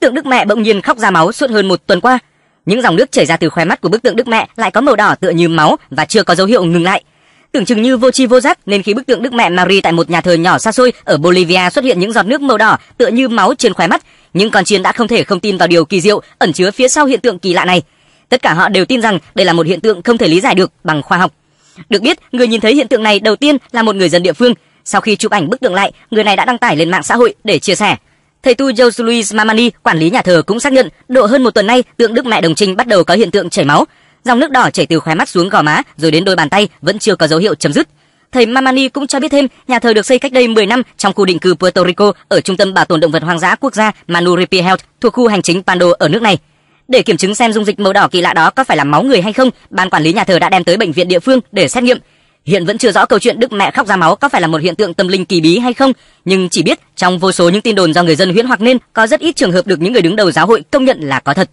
tượng Đức Mẹ bỗng nhiên khóc ra máu suốt hơn một tuần qua. Những dòng nước chảy ra từ khóe mắt của bức tượng Đức Mẹ lại có màu đỏ tựa như máu và chưa có dấu hiệu ngừng lại. Tưởng chừng như vô tri vô giác nên khi bức tượng Đức Mẹ Marie tại một nhà thờ nhỏ xa xôi ở Bolivia xuất hiện những giọt nước màu đỏ tựa như máu trên khóe mắt, những con chiên đã không thể không tin vào điều kỳ diệu ẩn chứa phía sau hiện tượng kỳ lạ này. Tất cả họ đều tin rằng đây là một hiện tượng không thể lý giải được bằng khoa học. Được biết, người nhìn thấy hiện tượng này đầu tiên là một người dân địa phương. Sau khi chụp ảnh bức tượng lại, người này đã đăng tải lên mạng xã hội để chia sẻ. Thầy tu Jose Luis Mamani, quản lý nhà thờ cũng xác nhận, độ hơn một tuần nay, tượng Đức Mẹ Đồng Trinh bắt đầu có hiện tượng chảy máu. Dòng nước đỏ chảy từ khóe mắt xuống gò má rồi đến đôi bàn tay vẫn chưa có dấu hiệu chấm dứt. Thầy Mamani cũng cho biết thêm, nhà thờ được xây cách đây 10 năm trong khu định cư Puerto Rico ở trung tâm bảo tồn động vật hoang dã quốc gia Manuripi Health thuộc khu hành chính Pando ở nước này. Để kiểm chứng xem dung dịch màu đỏ kỳ lạ đó có phải là máu người hay không, ban quản lý nhà thờ đã đem tới bệnh viện địa phương để xét nghiệm. Hiện vẫn chưa rõ câu chuyện Đức mẹ khóc ra máu có phải là một hiện tượng tâm linh kỳ bí hay không, nhưng chỉ biết trong vô số những tin đồn do người dân huyễn hoặc nên có rất ít trường hợp được những người đứng đầu giáo hội công nhận là có thật.